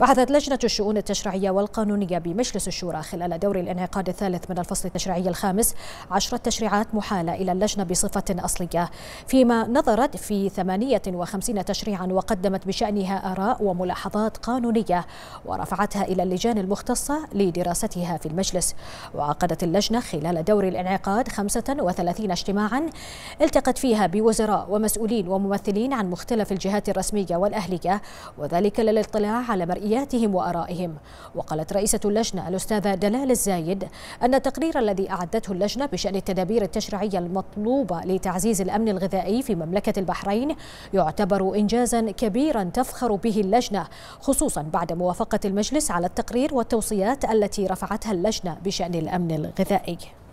بحثت لجنة الشؤون التشريعية والقانونية بمجلس الشورى خلال دور الانعقاد الثالث من الفصل التشريعي الخامس عشرة تشريعات محالة إلى اللجنة بصفة أصلية فيما نظرت في 58 تشريعا وقدمت بشأنها آراء وملاحظات قانونية ورفعتها إلى اللجان المختصة لدراستها في المجلس وعقدت اللجنة خلال دور الانعقاد 35 اجتماعا التقت فيها بوزراء ومسؤولين وممثلين عن مختلف الجهات الرسمية والأهلية وذلك للاطلاع على مرئي رؤياتهم وآرائهم وقالت رئيسة اللجنة الأستاذة دلال الزايد أن التقرير الذي أعدته اللجنة بشأن التدابير التشريعية المطلوبة لتعزيز الأمن الغذائي في مملكة البحرين يعتبر إنجازا كبيرا تفخر به اللجنة خصوصا بعد موافقة المجلس على التقرير والتوصيات التي رفعتها اللجنة بشأن الأمن الغذائي